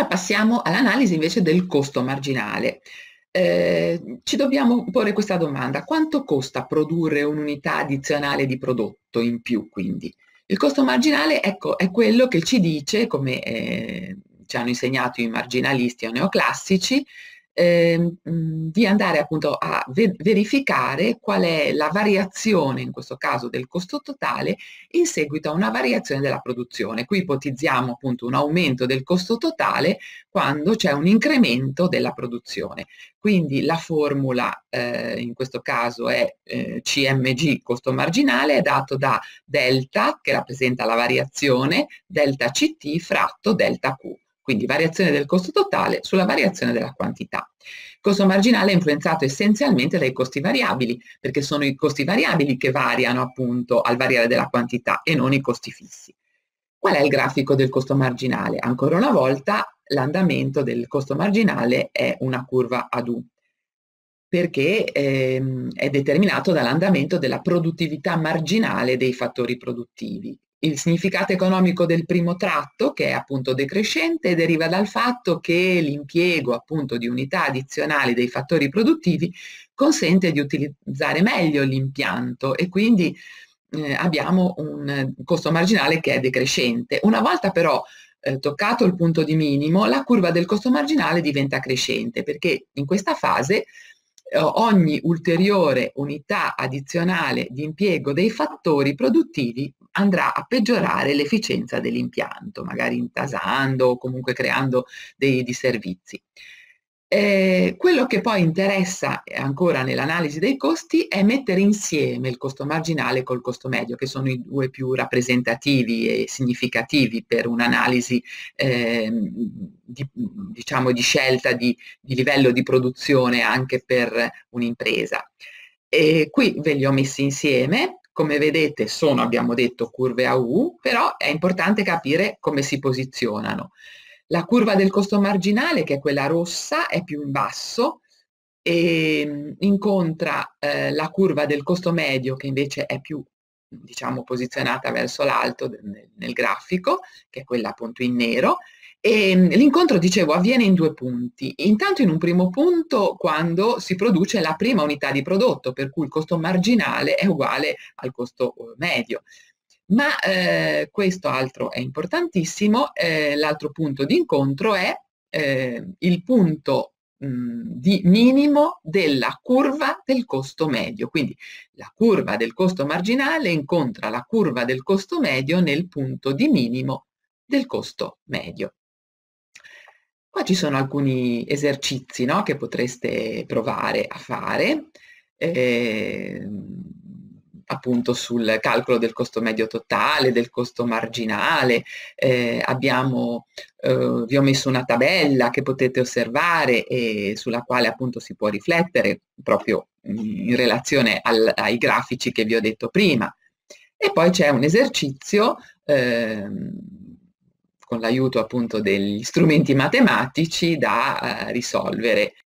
Ora passiamo all'analisi invece del costo marginale. Eh, ci dobbiamo porre questa domanda, quanto costa produrre un'unità addizionale di prodotto in più quindi? Il costo marginale ecco, è quello che ci dice, come eh, ci hanno insegnato i marginalisti o neoclassici, Ehm, di andare appunto a verificare qual è la variazione, in questo caso del costo totale, in seguito a una variazione della produzione. Qui ipotizziamo appunto un aumento del costo totale quando c'è un incremento della produzione. Quindi la formula eh, in questo caso è eh, CMG, costo marginale, è dato da delta, che rappresenta la variazione, delta CT fratto delta Q quindi variazione del costo totale sulla variazione della quantità. Il costo marginale è influenzato essenzialmente dai costi variabili, perché sono i costi variabili che variano appunto al variare della quantità e non i costi fissi. Qual è il grafico del costo marginale? Ancora una volta l'andamento del costo marginale è una curva ad U perché ehm, è determinato dall'andamento della produttività marginale dei fattori produttivi, il significato economico del primo tratto, che è appunto decrescente, deriva dal fatto che l'impiego appunto di unità addizionali dei fattori produttivi consente di utilizzare meglio l'impianto e quindi eh, abbiamo un costo marginale che è decrescente. Una volta però eh, toccato il punto di minimo, la curva del costo marginale diventa crescente perché in questa fase ogni ulteriore unità addizionale di impiego dei fattori produttivi andrà a peggiorare l'efficienza dell'impianto, magari intasando o comunque creando dei disservizi. Eh, quello che poi interessa ancora nell'analisi dei costi è mettere insieme il costo marginale col costo medio, che sono i due più rappresentativi e significativi per un'analisi eh, di, diciamo, di, scelta di, di livello di produzione anche per un'impresa. E qui ve li ho messi insieme, come vedete sono, abbiamo detto, curve a U, però è importante capire come si posizionano. La curva del costo marginale, che è quella rossa, è più in basso e ehm, incontra eh, la curva del costo medio, che invece è più diciamo, posizionata verso l'alto nel, nel grafico, che è quella appunto in nero, ehm, l'incontro, dicevo, avviene in due punti. Intanto in un primo punto quando si produce la prima unità di prodotto, per cui il costo marginale è uguale al costo eh, medio. Ma eh, questo altro è importantissimo, eh, l'altro punto di incontro è eh, il punto mh, mhmm, di minimo della curva del costo medio, quindi la curva del costo marginale incontra la curva del costo medio nel punto di minimo del costo medio. Qua ci sono alcuni esercizi no, che potreste provare a fare. Eh, appunto sul calcolo del costo medio totale, del costo marginale, eh, abbiamo, eh, vi ho messo una tabella che potete osservare e sulla quale appunto si può riflettere proprio mm, in relazione al, ai grafici che vi ho detto prima. E poi c'è un esercizio eh, con l'aiuto appunto degli strumenti matematici da eh, risolvere